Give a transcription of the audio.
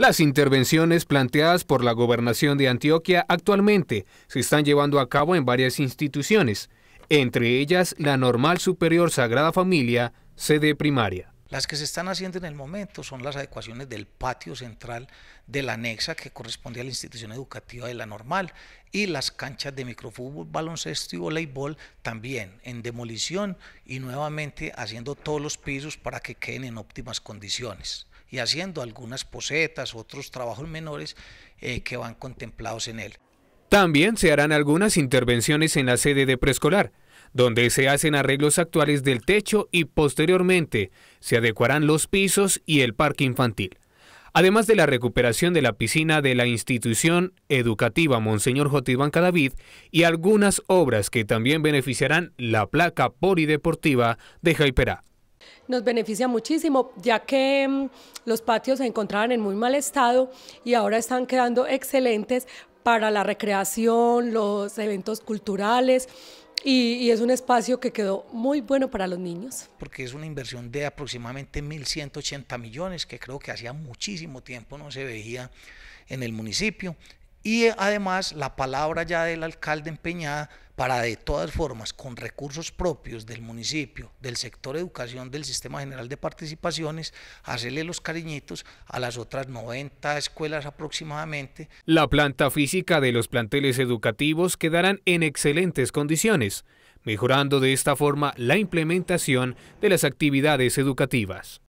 Las intervenciones planteadas por la gobernación de Antioquia actualmente se están llevando a cabo en varias instituciones, entre ellas la Normal Superior Sagrada Familia, sede primaria. Las que se están haciendo en el momento son las adecuaciones del patio central de la anexa que corresponde a la institución educativa de la normal y las canchas de microfútbol, baloncesto y voleibol también en demolición y nuevamente haciendo todos los pisos para que queden en óptimas condiciones y haciendo algunas posetas, otros trabajos menores eh, que van contemplados en él. También se harán algunas intervenciones en la sede de preescolar, donde se hacen arreglos actuales del techo y posteriormente se adecuarán los pisos y el parque infantil. Además de la recuperación de la piscina de la institución educativa Monseñor Iván David y algunas obras que también beneficiarán la placa polideportiva de Jaiperá. Nos beneficia muchísimo, ya que mm, los patios se encontraban en muy mal estado y ahora están quedando excelentes para la recreación, los eventos culturales, y, es un espacio que quedó muy bueno para los niños. Porque es una inversión de aproximadamente 1.180 millones, que creo que hacía muchísimo tiempo no se veía en el municipio. Y además la palabra ya del alcalde empeñada para de todas formas, con recursos propios del municipio, del sector educación, del Sistema General de Participaciones, hacerle los cariñitos a las otras 90 escuelas aproximadamente. La planta física de los planteles educativos quedarán en excelentes condiciones, mejorando de esta forma la implementación de las actividades educativas.